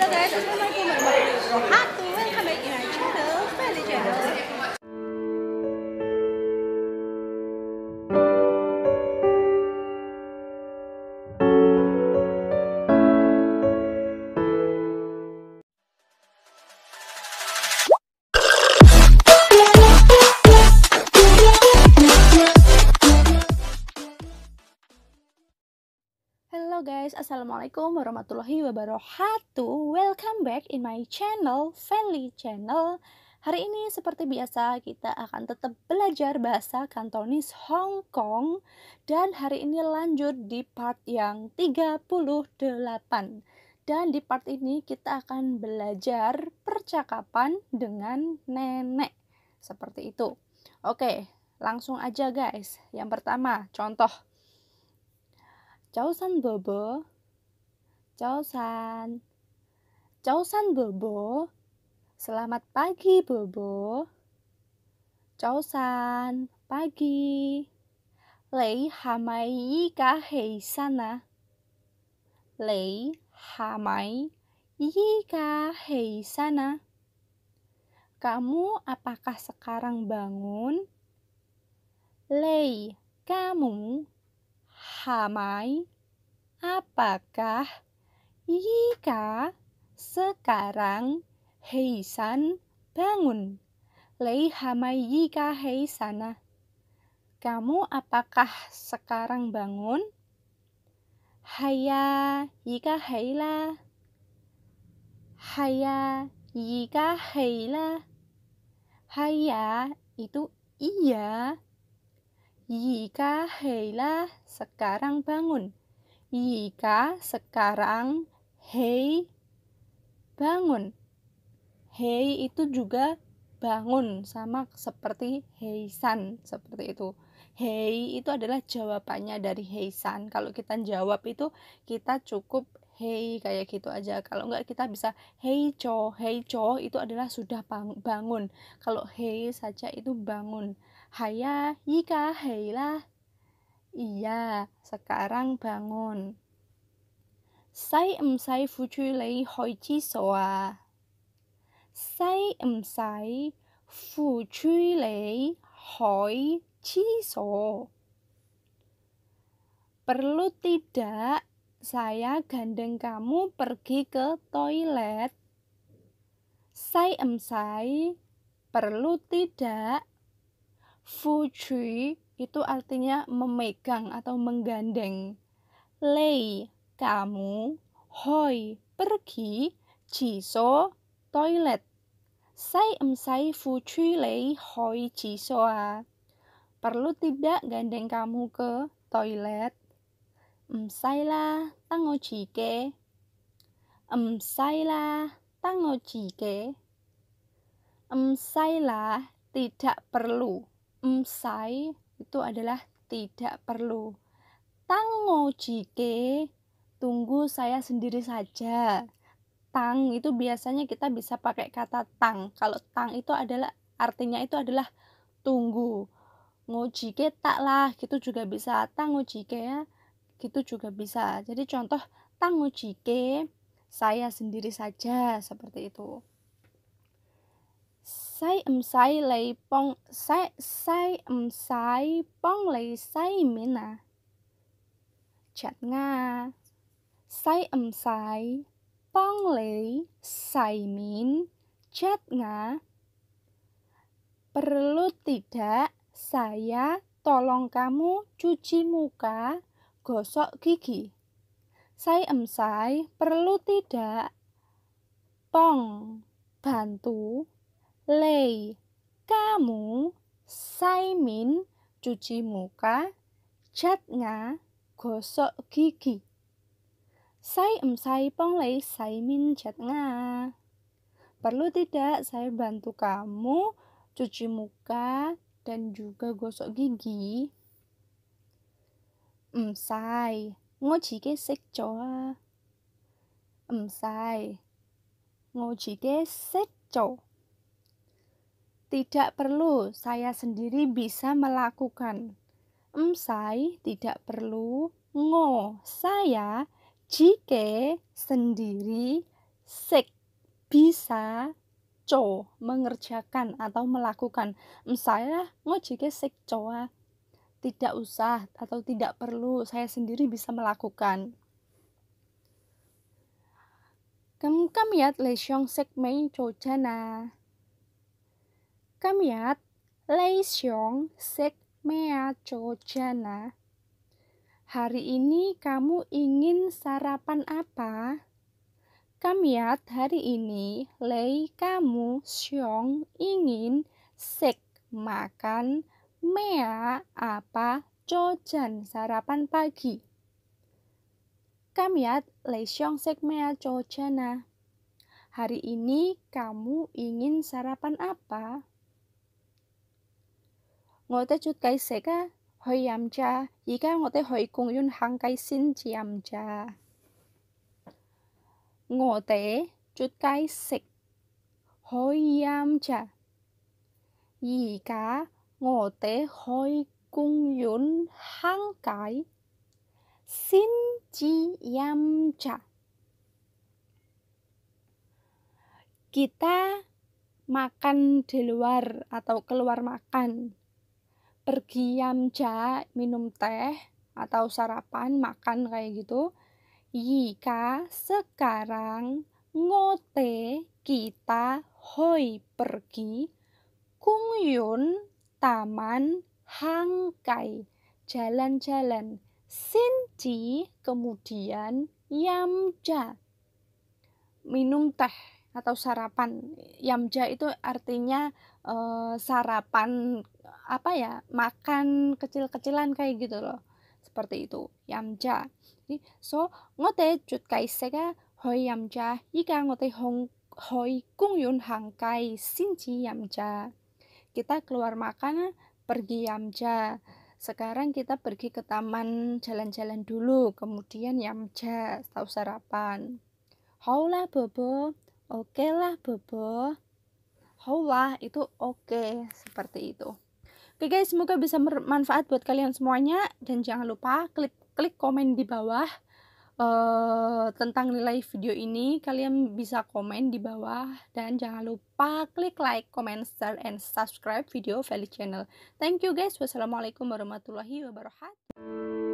Hello guys, assalamualaikum warahmatullahi wabarakatuh. Kan Assalamualaikum warahmatullahi wabarakatuh Welcome back in my channel, Feli Channel Hari ini seperti biasa kita akan tetap belajar bahasa Kantonis Hong Kong Dan hari ini lanjut di part yang 38 Dan di part ini kita akan belajar percakapan dengan nenek Seperti itu Oke, langsung aja guys Yang pertama, contoh Chao San Bobo causan, Chausan Bobo. Selamat pagi Bobo. causan pagi. Lei hamai ka hei sana. Lei hamai ka hei sana. Kamu apakah sekarang bangun? Lei, kamu, hamai, apakah Ika, sekarang Heisan bangun. Lei hamai Ika Heisana. Kamu apakah sekarang bangun? Haya Ika Heila. Haya Ika Heila. Haya itu iya. Ika Heila sekarang bangun. Ika sekarang Hei, bangun. Hei itu juga bangun sama seperti heisan seperti itu. Hei itu adalah jawabannya dari heisan. Kalau kita jawab itu kita cukup hei kayak gitu aja kalau enggak kita bisa hei co hei co itu adalah sudah bangun kalau hei saja itu bangun haya yika heilah iya sekarang bangun Perlu tidak saya gandeng kamu pergi ke toilet? Saya em perlu tidak? itu artinya memegang atau menggandeng. lei kamu, hoi, pergi, ciso toilet. Sai em sai fu chui lei hoi jiso a. Perlu tidak gandeng kamu ke toilet? Em sai la, tango jike. Em sai la, tango jike. Em sai la, tidak perlu. Em sai itu adalah tidak perlu. Tango cike tunggu saya sendiri saja. Tang itu biasanya kita bisa pakai kata tang. Kalau tang itu adalah artinya itu adalah tunggu. Ngojike tak lah, gitu juga bisa. Tang ngojike ya, gitu juga bisa. Jadi contoh tang ngojike saya sendiri saja seperti itu. Sai em sai lei pong sai sai em sai pong lei sai mina. chat nga sai em sai, pong lei, sai min, chat nga. Perlu tidak saya tolong kamu cuci muka, gosok gigi. Sai em sai, perlu tidak pong bantu, lei kamu, sai min cuci muka, chat nga gosok gigi. Saya em sai pong lei sai min chat nga. Perlu tidak saya bantu kamu cuci muka dan juga gosok gigi? Em sai, ngô chỉ cái sách cho Em sai, Tidak perlu, saya sendiri bisa melakukan. Em sai, tidak perlu. Ngo, saya Jike sendiri sek bisa co mengerjakan atau melakukan. Hmm, saya ngojike sek coa ah. tidak usah atau tidak perlu saya sendiri bisa melakukan. Kamiat sek sekmei cojana, ah. Kamiat sek mea jana Hari ini kamu ingin sarapan apa? Kamiat hari ini Lei kamu siong ingin sek makan mea apa cojan sarapan pagi. Kamiat Lei siong sek mea cojana. Hari ini kamu ingin sarapan apa? Ngote cut kai seka 去飲茶，而家我哋去公園行街先至飲茶。我哋出街食，去飲茶。而家我哋去公園行街先至飲茶。Kita makan di luar atau keluar makan pergi ja minum teh atau sarapan makan kayak gitu Yika sekarang ngote kita hoi pergi kungyun taman hangkai jalan-jalan sinci kemudian yamja minum teh atau sarapan yamja itu artinya uh, sarapan apa ya makan kecil-kecilan kayak gitu loh seperti itu yamja jadi so ngote jut kaise ga hoi yamja jika ngote hong hoi kung yun hangkai sinji yamja kita keluar makan pergi yamja sekarang kita pergi ke taman jalan-jalan dulu kemudian yamja tahu sarapan haulah bobo oke okay lah bobo haulah itu oke okay, seperti itu Oke guys, semoga bisa bermanfaat buat kalian semuanya dan jangan lupa klik klik komen di bawah uh, tentang nilai video ini. Kalian bisa komen di bawah dan jangan lupa klik like, comment, share and subscribe video Valley Channel. Thank you guys. Wassalamualaikum warahmatullahi wabarakatuh.